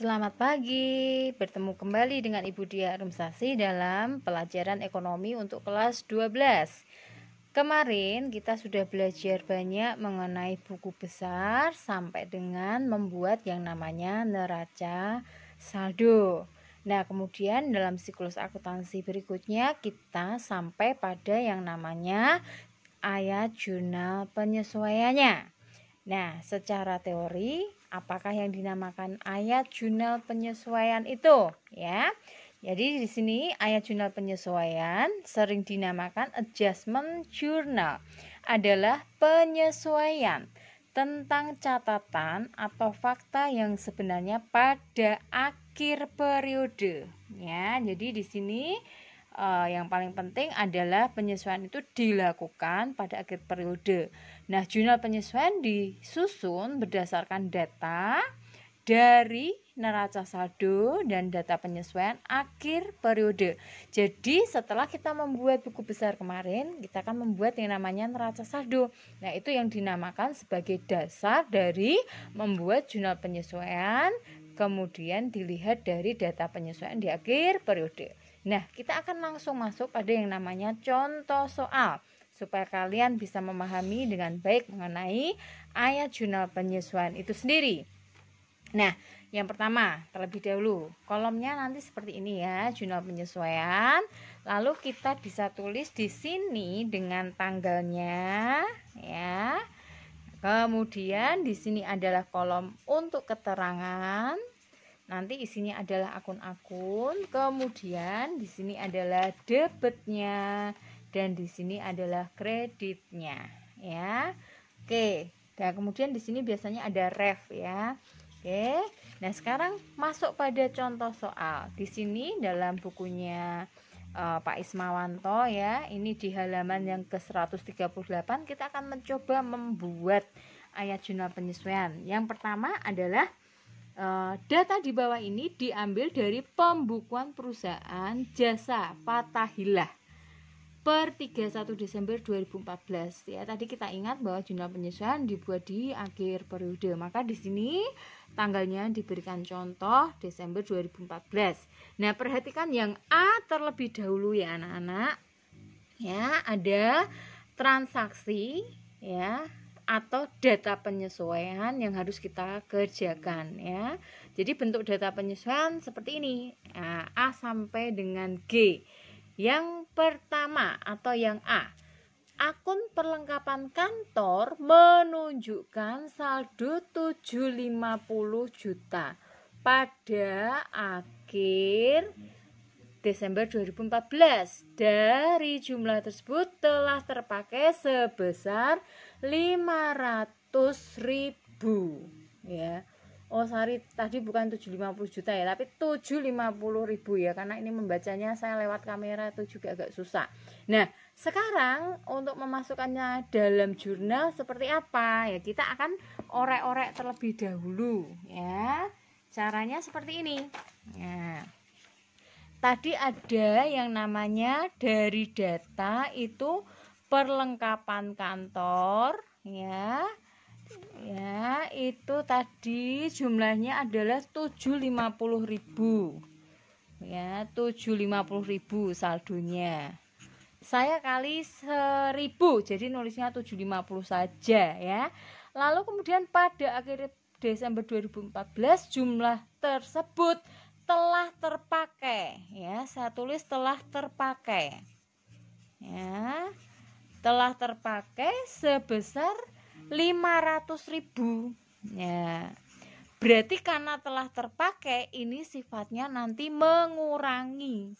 Selamat pagi, bertemu kembali dengan Ibu Dia Rumsasi dalam pelajaran ekonomi untuk kelas 12 Kemarin kita sudah belajar banyak mengenai buku besar sampai dengan membuat yang namanya neraca saldo Nah kemudian dalam siklus akuntansi berikutnya kita sampai pada yang namanya ayat jurnal penyesuaiannya Nah, secara teori apakah yang dinamakan ayat jurnal penyesuaian itu ya. Jadi di sini ayat jurnal penyesuaian sering dinamakan adjustment journal adalah penyesuaian tentang catatan atau fakta yang sebenarnya pada akhir periode ya. Jadi di sini uh, yang paling penting adalah penyesuaian itu dilakukan pada akhir periode. Nah, jurnal penyesuaian disusun berdasarkan data dari neraca saldo dan data penyesuaian akhir periode. Jadi, setelah kita membuat buku besar kemarin, kita akan membuat yang namanya neraca saldo. Nah, itu yang dinamakan sebagai dasar dari membuat jurnal penyesuaian, kemudian dilihat dari data penyesuaian di akhir periode. Nah, kita akan langsung masuk pada yang namanya contoh soal supaya kalian bisa memahami dengan baik mengenai ayat jurnal penyesuaian itu sendiri. Nah, yang pertama, terlebih dahulu, kolomnya nanti seperti ini ya, jurnal penyesuaian. Lalu kita bisa tulis di sini dengan tanggalnya ya. Kemudian di sini adalah kolom untuk keterangan Nanti isinya adalah akun-akun, kemudian di sini adalah debitnya dan di sini adalah kreditnya, ya. Oke. dan kemudian di sini biasanya ada ref ya. Oke. Nah, sekarang masuk pada contoh soal. Di sini dalam bukunya uh, Pak Ismawanto ya. Ini di halaman yang ke-138 kita akan mencoba membuat ayat jurnal penyesuaian. Yang pertama adalah Eh, data di bawah ini diambil dari pembukuan perusahaan jasa Fatahillah per 31 Desember 2014 ya. Tadi kita ingat bahwa jurnal penyesuaian dibuat di akhir periode. Maka di sini tanggalnya diberikan contoh Desember 2014. Nah, perhatikan yang A terlebih dahulu ya anak-anak. Ya, ada transaksi ya atau data penyesuaian yang harus kita kerjakan ya. Jadi bentuk data penyesuaian seperti ini A sampai dengan G. Yang pertama atau yang A akun perlengkapan kantor menunjukkan saldo 750 juta pada akhir Desember 2014. Dari jumlah tersebut telah terpakai sebesar 500 ribu ya. Oh sorry tadi bukan 750 juta ya tapi 750 ribu ya karena ini membacanya saya lewat kamera itu juga agak susah Nah sekarang untuk memasukkannya dalam jurnal seperti apa ya kita akan orek-orek terlebih dahulu ya caranya seperti ini ya Tadi ada yang namanya dari data itu perlengkapan kantor ya. Ya, itu tadi jumlahnya adalah 750.000. Ya, 750.000 saldonya. Saya kali 1000, jadi nulisnya 750 saja ya. Lalu kemudian pada akhir Desember 2014 jumlah tersebut telah terpakai ya saya tulis telah terpakai ya telah terpakai sebesar 500.000 ya berarti karena telah terpakai ini sifatnya nanti mengurangi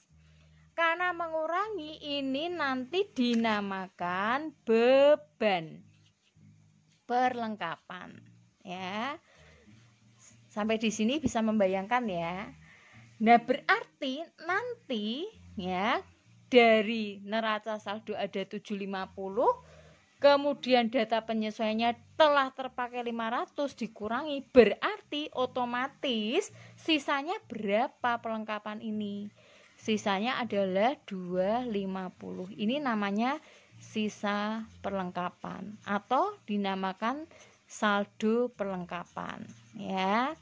karena mengurangi ini nanti dinamakan beban perlengkapan ya sampai di sini bisa membayangkan ya Nah, berarti nanti ya dari neraca saldo ada 750 kemudian data penyesuaiannya telah terpakai 500 dikurangi berarti otomatis sisanya berapa perlengkapan ini? Sisanya adalah 250. Ini namanya sisa perlengkapan atau dinamakan saldo perlengkapan ya.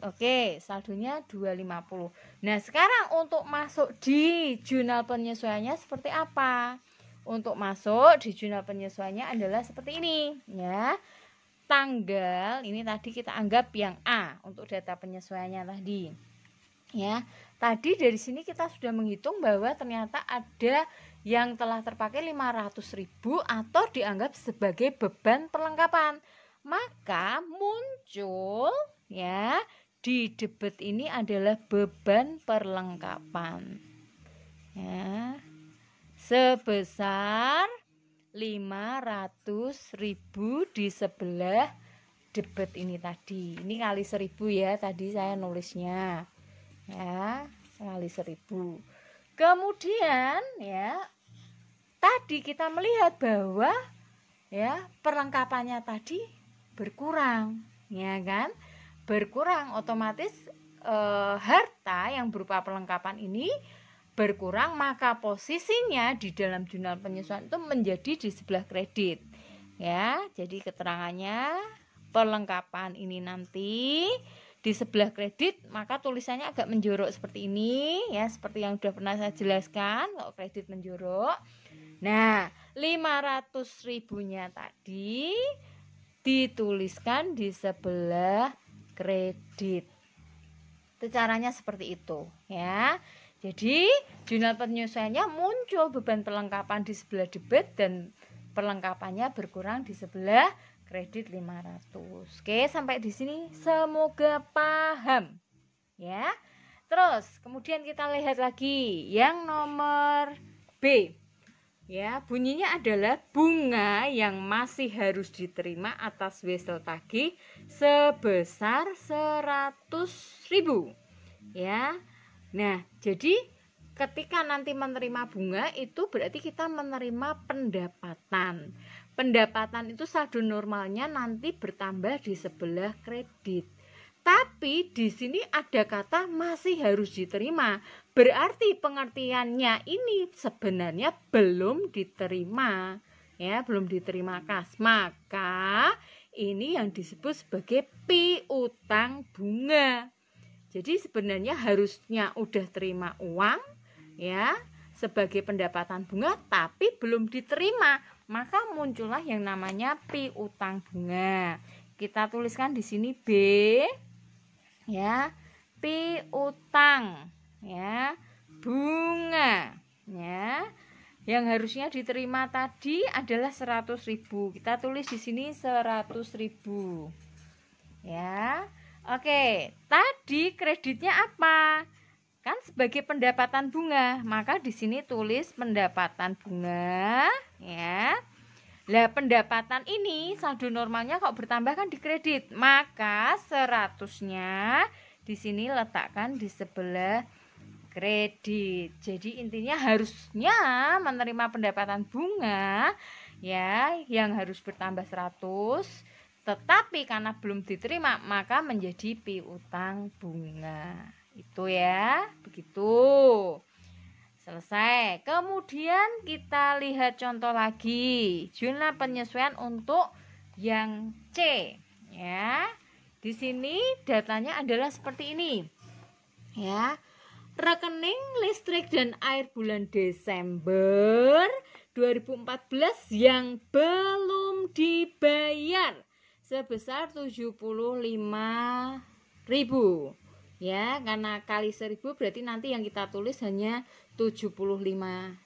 Oke, saldonya 250. Nah, sekarang untuk masuk di jurnal penyesuaiannya seperti apa? Untuk masuk di jurnal penyesuaiannya adalah seperti ini, ya. Tanggal ini tadi kita anggap yang A untuk data penyesuaiannya tadi. Ya. Tadi dari sini kita sudah menghitung bahwa ternyata ada yang telah terpakai 500.000 atau dianggap sebagai beban perlengkapan. Maka muncul ya di debet ini adalah beban perlengkapan ya sebesar ribu di sebelah debet ini tadi ini kali 1000 ya tadi saya nulisnya ya kali 1000 kemudian ya tadi kita melihat bahwa ya perlengkapannya tadi berkurang ya kan berkurang otomatis e, harta yang berupa perlengkapan ini berkurang maka posisinya di dalam jurnal penyesuaian itu menjadi di sebelah kredit ya jadi keterangannya perlengkapan ini nanti di sebelah kredit maka tulisannya agak menjorok seperti ini ya seperti yang sudah pernah saya jelaskan kalau kredit menjorok nah 500 ribunya tadi dituliskan di sebelah kredit. Itu caranya seperti itu, ya. Jadi, jurnal penyesuaiannya muncul beban perlengkapan di sebelah debit dan perlengkapannya berkurang di sebelah kredit 500. Oke, sampai di sini semoga paham. Ya. Terus, kemudian kita lihat lagi yang nomor B. Ya, bunyinya adalah bunga yang masih harus diterima atas wesel tagih sebesar 100.000. Ya. Nah, jadi ketika nanti menerima bunga itu berarti kita menerima pendapatan. Pendapatan itu saldo normalnya nanti bertambah di sebelah kredit. Tapi di sini ada kata masih harus diterima. Berarti pengertiannya ini sebenarnya belum diterima. Ya, belum diterima kas. Maka ini yang disebut sebagai piutang bunga. Jadi sebenarnya harusnya udah terima uang ya sebagai pendapatan bunga tapi belum diterima, maka muncullah yang namanya piutang bunga. Kita tuliskan di sini B ya piutang ya bunga ya yang harusnya diterima tadi adalah 100.000 kita tulis di sini 100.000 ya Oke, tadi kreditnya apa? Kan sebagai pendapatan bunga, maka di sini tulis pendapatan bunga, ya. Lah pendapatan ini saldo normalnya kok bertambah kan di kredit. Maka seratusnya di sini letakkan di sebelah kredit. Jadi intinya harusnya menerima pendapatan bunga ya yang harus bertambah 100 tetapi karena belum diterima maka menjadi piutang bunga. Itu ya, begitu. Selesai. Kemudian kita lihat contoh lagi. Jumlah penyesuaian untuk yang C, ya. Di sini datanya adalah seperti ini. Ya. Rekening listrik dan air bulan Desember 2014 yang belum dibayar sebesar 75 ribu ya karena kali 1000 berarti nanti yang kita tulis hanya 75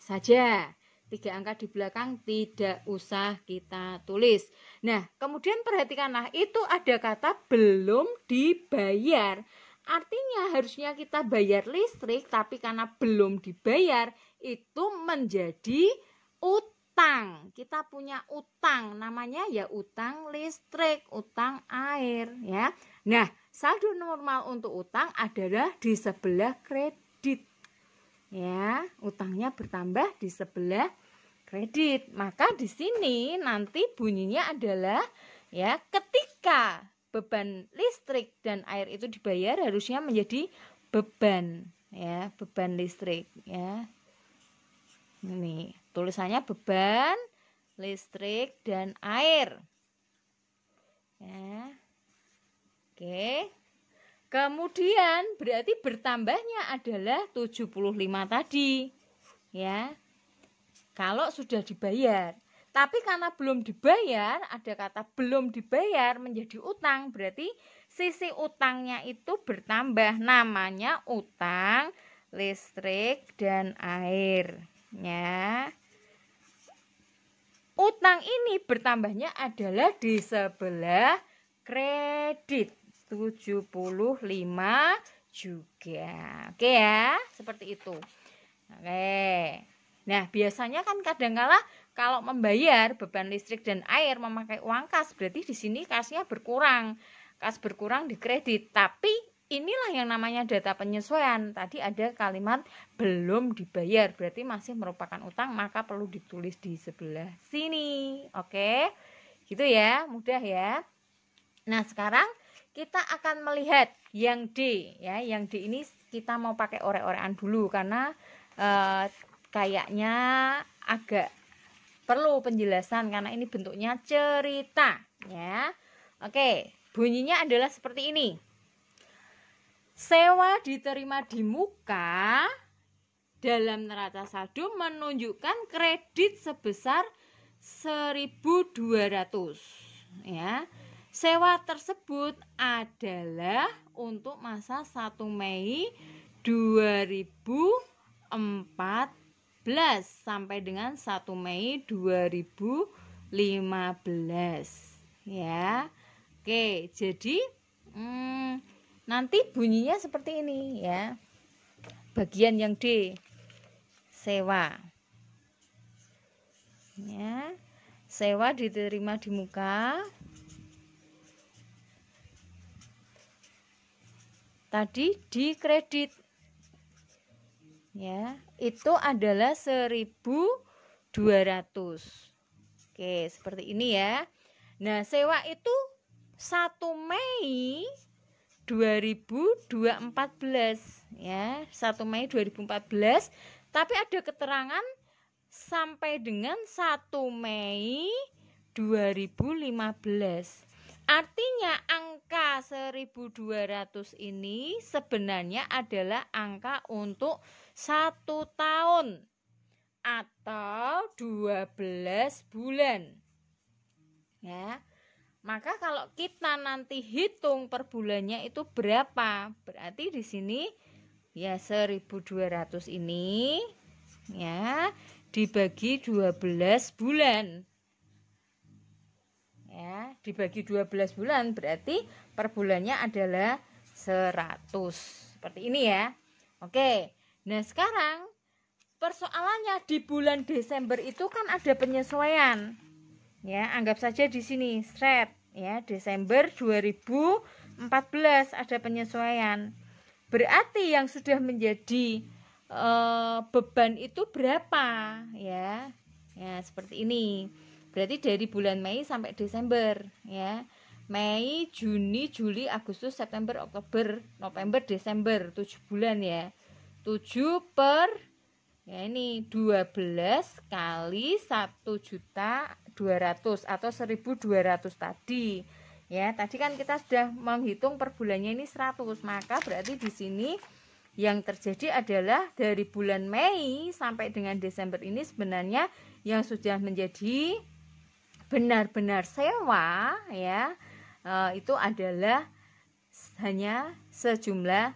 saja tiga angka di belakang tidak usah kita tulis nah kemudian perhatikanlah itu ada kata belum dibayar artinya harusnya kita bayar listrik tapi karena belum dibayar itu menjadi utang kita punya utang namanya ya utang listrik utang air ya nah saldo normal untuk utang adalah di sebelah kredit. Ya, utangnya bertambah di sebelah kredit. Maka di sini nanti bunyinya adalah ya ketika beban listrik dan air itu dibayar harusnya menjadi beban ya, beban listrik ya. Ini tulisannya beban listrik dan air. Ya. Oke. Kemudian berarti bertambahnya adalah 75 tadi. Ya. Kalau sudah dibayar. Tapi karena belum dibayar, ada kata belum dibayar menjadi utang, berarti sisi utangnya itu bertambah. Namanya utang listrik dan air, ya. Utang ini bertambahnya adalah di sebelah kredit. 75 juga. Oke ya, seperti itu. Oke. Nah, biasanya kan kadangkala kalau membayar beban listrik dan air memakai uang kas, berarti di sini kasnya berkurang. Kas berkurang di kredit, tapi inilah yang namanya data penyesuaian. Tadi ada kalimat belum dibayar, berarti masih merupakan utang, maka perlu ditulis di sebelah sini. Oke. Gitu ya, mudah ya. Nah, sekarang kita akan melihat yang D ya yang D ini kita mau pakai ore-orean dulu karena e, kayaknya agak perlu penjelasan karena ini bentuknya cerita ya oke bunyinya adalah seperti ini sewa diterima di muka dalam neraca saldo menunjukkan kredit sebesar 1200 ya Sewa tersebut adalah untuk masa 1 Mei 2014 sampai dengan 1 Mei 2015 ya. Oke, jadi hmm, nanti bunyinya seperti ini ya. Bagian yang D sewa. Ya. Sewa diterima di muka tadi di kredit. Ya, itu adalah 1200. Oke, seperti ini ya. Nah, sewa itu 1 Mei 2014 ya, 1 Mei 2014, tapi ada keterangan sampai dengan 1 Mei 2015. Artinya angka 1200 ini sebenarnya adalah angka untuk satu tahun atau 12 bulan. Ya. Maka kalau kita nanti hitung per bulannya itu berapa? Berarti di sini ya 1200 ini ya dibagi 12 bulan dibagi 12 bulan berarti per bulannya adalah 100. Seperti ini ya. Oke. Nah, sekarang persoalannya di bulan Desember itu kan ada penyesuaian. Ya, anggap saja di sini set ya, Desember 2014 ada penyesuaian. Berarti yang sudah menjadi e, beban itu berapa ya? Ya, seperti ini. Berarti dari bulan Mei sampai Desember ya. Mei, Juni, Juli, Agustus, September, Oktober, November, Desember, 7 bulan ya. 7 per ya ini 12 kali 1 juta 200 atau 1200 tadi. Ya, tadi kan kita sudah menghitung per bulannya ini 100, maka berarti di sini yang terjadi adalah dari bulan Mei sampai dengan Desember ini sebenarnya yang sudah menjadi benar-benar sewa ya uh, itu adalah hanya sejumlah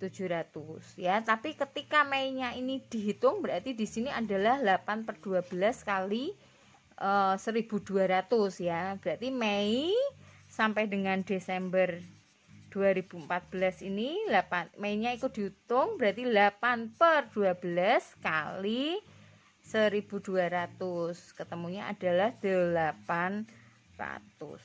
700 ya tapi ketika mainnya ini dihitung berarti di sini adalah 8 per 12 kali uh, eh, 1200 ya berarti Mei sampai dengan Desember 2014 ini 8 mei ikut dihitung berarti 8 per 12 kali 1200 ketemunya adalah 800 oke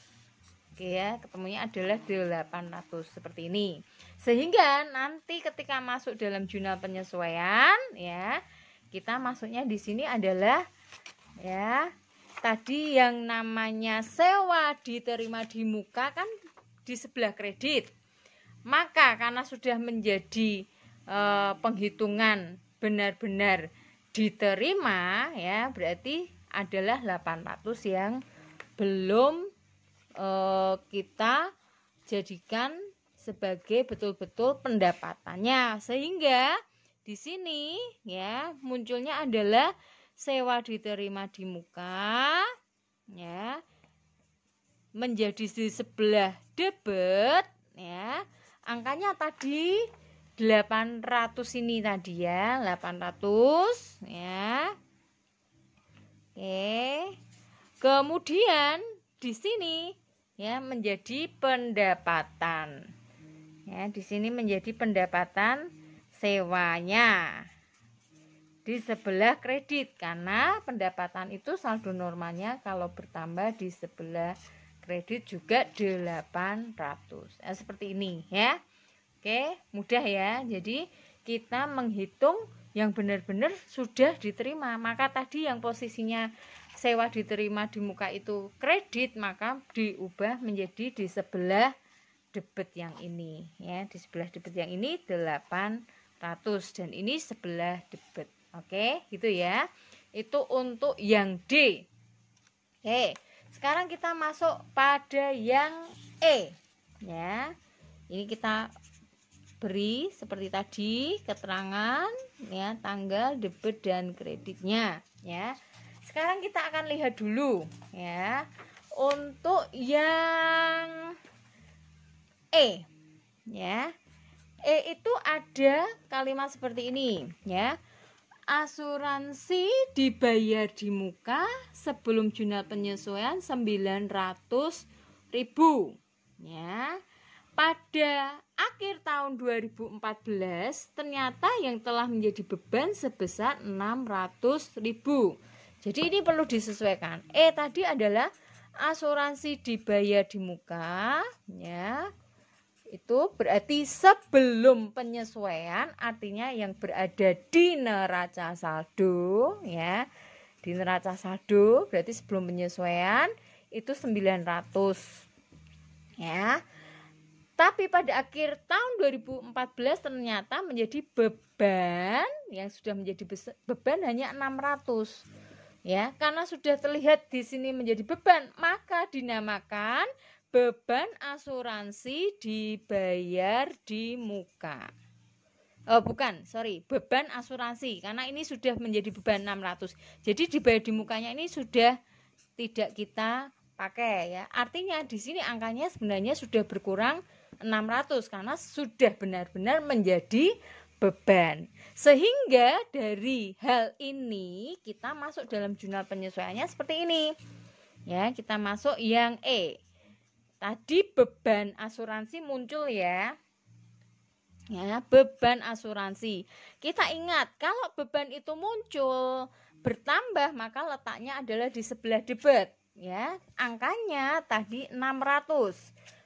ya ketemunya adalah 800 seperti ini sehingga nanti ketika masuk dalam jurnal penyesuaian ya kita masuknya di sini adalah ya tadi yang namanya sewa diterima di muka kan di sebelah kredit maka karena sudah menjadi e, penghitungan benar-benar diterima ya berarti adalah 800 yang belum e, kita jadikan sebagai betul-betul pendapatannya sehingga di sini ya munculnya adalah sewa diterima di muka ya menjadi di sebelah debit ya angkanya tadi 800 ini tadi ya 800 ya Oke kemudian di sini ya menjadi pendapatan ya di sini menjadi pendapatan sewanya di sebelah kredit karena pendapatan itu saldo normalnya kalau bertambah di sebelah kredit juga 800 ratus. Eh, seperti ini ya Oke, mudah ya. Jadi kita menghitung yang benar-benar sudah diterima. Maka tadi yang posisinya sewa diterima di muka itu kredit, maka diubah menjadi di sebelah debit yang ini ya, di sebelah debit yang ini 800 dan ini sebelah debit. Oke, gitu ya. Itu untuk yang D. Oke. Sekarang kita masuk pada yang E ya. Ini kita beri seperti tadi keterangan ya tanggal debit dan kreditnya ya sekarang kita akan lihat dulu ya untuk yang E ya E itu ada kalimat seperti ini ya asuransi dibayar di muka sebelum jurnal penyesuaian 900 ribu ya pada akhir tahun 2014, ternyata yang telah menjadi beban sebesar 600 ribu. Jadi ini perlu disesuaikan. Eh tadi adalah asuransi dibayar di muka, ya. Itu berarti sebelum penyesuaian, artinya yang berada di neraca saldo, ya. Di neraca saldo berarti sebelum penyesuaian itu 900. Ya. Tapi pada akhir tahun 2014 ternyata menjadi beban yang sudah menjadi beban hanya 600. Ya, karena sudah terlihat di sini menjadi beban, maka dinamakan beban asuransi dibayar di muka. Oh, bukan, sorry, beban asuransi karena ini sudah menjadi beban 600. Jadi dibayar di mukanya ini sudah tidak kita pakai ya. Artinya di sini angkanya sebenarnya sudah berkurang 600 karena sudah benar-benar menjadi beban. Sehingga dari hal ini kita masuk dalam jurnal penyesuaiannya seperti ini. Ya, kita masuk yang E. Tadi beban asuransi muncul ya. Ya, beban asuransi. Kita ingat kalau beban itu muncul bertambah maka letaknya adalah di sebelah debet ya. Angkanya tadi 600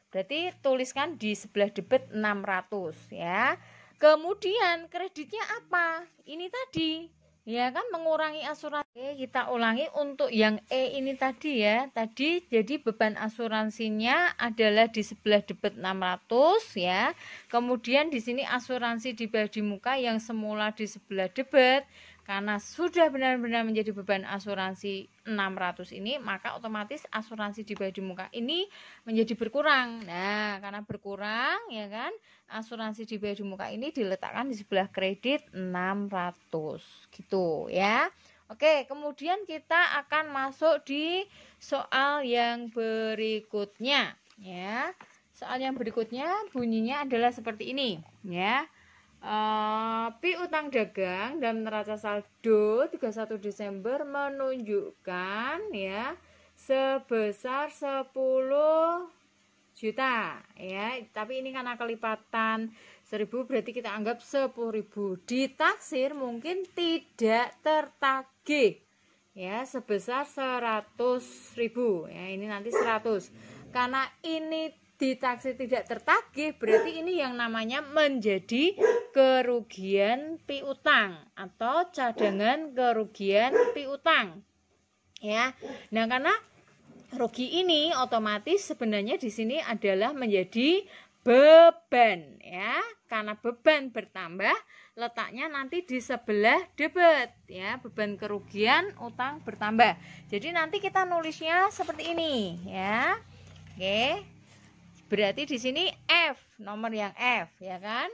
Berarti tuliskan di sebelah debit 600 ya. Kemudian kreditnya apa? Ini tadi ya kan mengurangi asuransi. Oke, kita ulangi untuk yang E ini tadi ya. Tadi jadi beban asuransinya adalah di sebelah debit 600 ya. Kemudian di sini asuransi di di muka yang semula di sebelah debit karena sudah benar-benar menjadi beban asuransi 600 ini maka otomatis asuransi di di muka ini menjadi berkurang nah karena berkurang ya kan asuransi di di muka ini diletakkan di sebelah kredit 600 gitu ya Oke, kemudian kita akan masuk di soal yang berikutnya ya. Soal yang berikutnya bunyinya adalah seperti ini ya. Uh, eh, P utang dagang dan neraca saldo 31 Desember menunjukkan ya sebesar 10 juta ya tapi ini karena kelipatan 1000 berarti kita anggap 10.000 ditaksir mungkin tidak tertagih ya sebesar 100.000 ya ini nanti 100 karena ini ditaksir tidak tertagih berarti ini yang namanya menjadi kerugian piutang atau cadangan kerugian piutang ya nah karena rugi ini otomatis sebenarnya di sini adalah menjadi beban ya karena beban bertambah letaknya nanti di sebelah debit ya beban kerugian utang bertambah jadi nanti kita nulisnya seperti ini ya oke Berarti di sini F, nomor yang F, ya kan?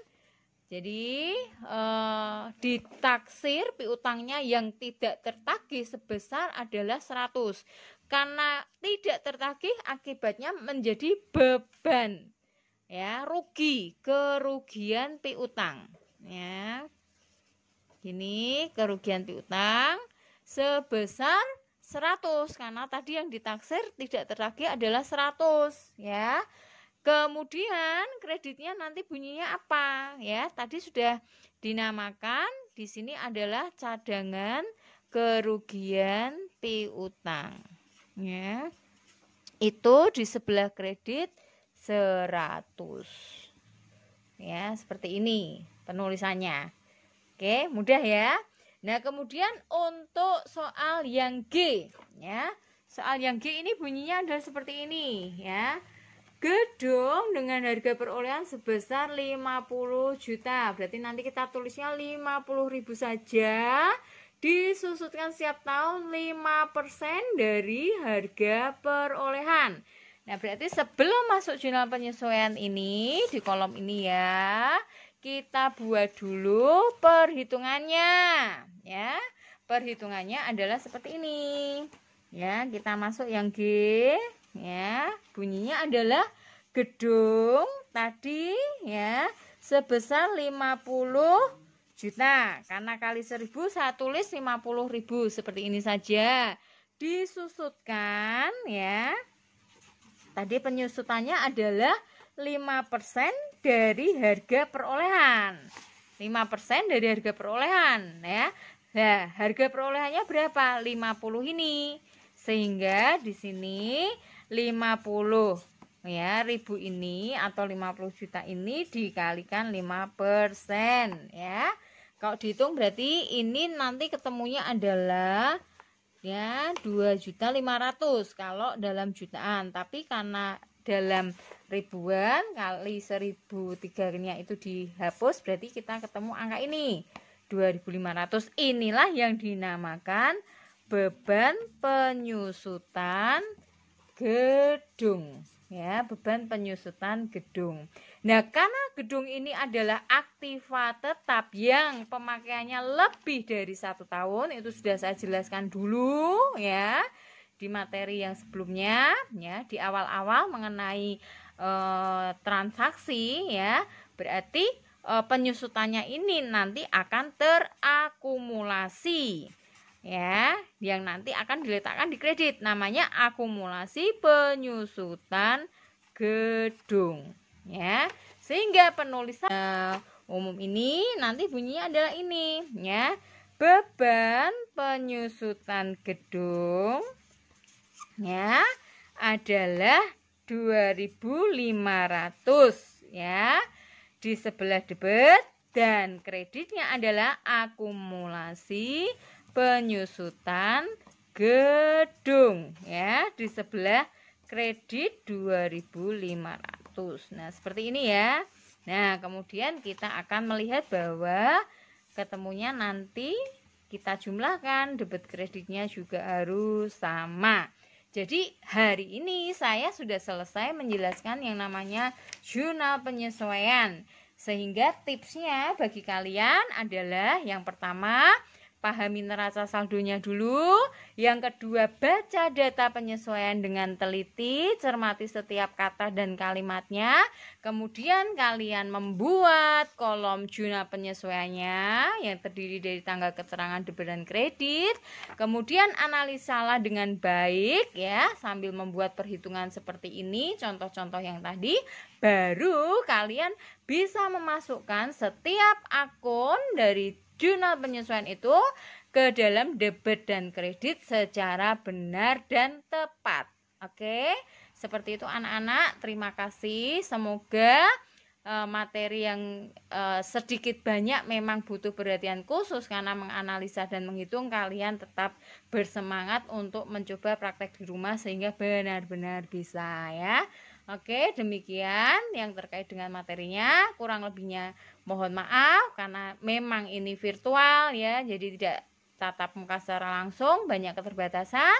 Jadi eh, ditaksir piutangnya yang tidak tertagih sebesar adalah 100. Karena tidak tertagih akibatnya menjadi beban. Ya, rugi, kerugian piutang, ya. Ini kerugian piutang sebesar 100 karena tadi yang ditaksir tidak tertagih adalah 100, ya. Kemudian kreditnya nanti bunyinya apa? Ya, tadi sudah dinamakan di sini adalah cadangan kerugian piutang. Ya. Itu di sebelah kredit 100. Ya, seperti ini penulisannya. Oke, mudah ya. Nah, kemudian untuk soal yang G, ya. Soal yang G ini bunyinya adalah seperti ini, ya gedung dengan harga perolehan sebesar 50 juta. Berarti nanti kita tulisnya 50 ribu saja. Disusutkan setiap tahun 5% dari harga perolehan. Nah, berarti sebelum masuk jurnal penyesuaian ini di kolom ini ya, kita buat dulu perhitungannya ya. Perhitungannya adalah seperti ini. Ya, kita masuk yang G, ya bunyinya adalah gedung tadi ya sebesar 50 juta karena kali 1000 saya tulis 50.000 seperti ini saja disusutkan ya tadi penyusutannya adalah 5% dari harga perolehan 5% dari harga perolehan ya nah harga perolehannya berapa 50 ini sehingga di sini 50 ya ribu ini atau 50 juta ini dikalikan 5 persen ya kalau dihitung berarti ini nanti ketemunya adalah ya 2.500 kalau dalam jutaan tapi karena dalam ribuan kali 1000 tiganya itu dihapus berarti kita ketemu angka ini 2500 inilah yang dinamakan beban penyusutan gedung ya beban penyusutan gedung. Nah, karena gedung ini adalah aktiva tetap yang pemakaiannya lebih dari satu tahun, itu sudah saya jelaskan dulu ya di materi yang sebelumnya ya di awal-awal mengenai e, transaksi ya berarti e, penyusutannya ini nanti akan terakumulasi ya yang nanti akan diletakkan di kredit namanya akumulasi penyusutan gedung ya sehingga penulisan eh, umum ini nanti bunyinya adalah ini ya beban penyusutan gedung ya adalah 2500 ya di sebelah debit dan kreditnya adalah akumulasi penyusutan gedung ya di sebelah kredit 2500. Nah, seperti ini ya. Nah, kemudian kita akan melihat bahwa ketemunya nanti kita jumlahkan debit kreditnya juga harus sama. Jadi hari ini saya sudah selesai menjelaskan yang namanya jurnal penyesuaian. Sehingga tipsnya bagi kalian adalah yang pertama, pahami neraca saldonya dulu. Yang kedua, baca data penyesuaian dengan teliti, cermati setiap kata dan kalimatnya. Kemudian kalian membuat kolom juna penyesuaiannya yang terdiri dari tanggal keterangan dan kredit. Kemudian analisalah dengan baik ya sambil membuat perhitungan seperti ini, contoh-contoh yang tadi. Baru kalian bisa memasukkan setiap akun dari jurnal penyesuaian itu ke dalam debit dan kredit secara benar dan tepat. Oke, seperti itu anak-anak. Terima kasih. Semoga e, materi yang e, sedikit banyak memang butuh perhatian khusus karena menganalisa dan menghitung kalian tetap bersemangat untuk mencoba praktek di rumah sehingga benar-benar bisa ya. Oke, demikian yang terkait dengan materinya. Kurang lebihnya mohon maaf karena memang ini virtual ya, jadi tidak tatap muka secara langsung, banyak keterbatasan.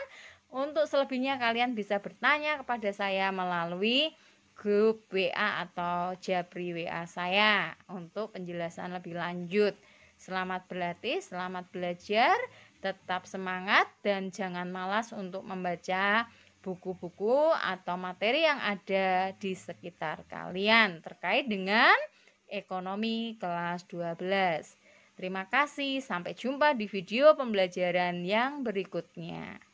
Untuk selebihnya kalian bisa bertanya kepada saya melalui grup WA atau Jabri WA saya untuk penjelasan lebih lanjut. Selamat berlatih, selamat belajar, tetap semangat dan jangan malas untuk membaca buku-buku atau materi yang ada di sekitar kalian terkait dengan ekonomi kelas 12. Terima kasih, sampai jumpa di video pembelajaran yang berikutnya.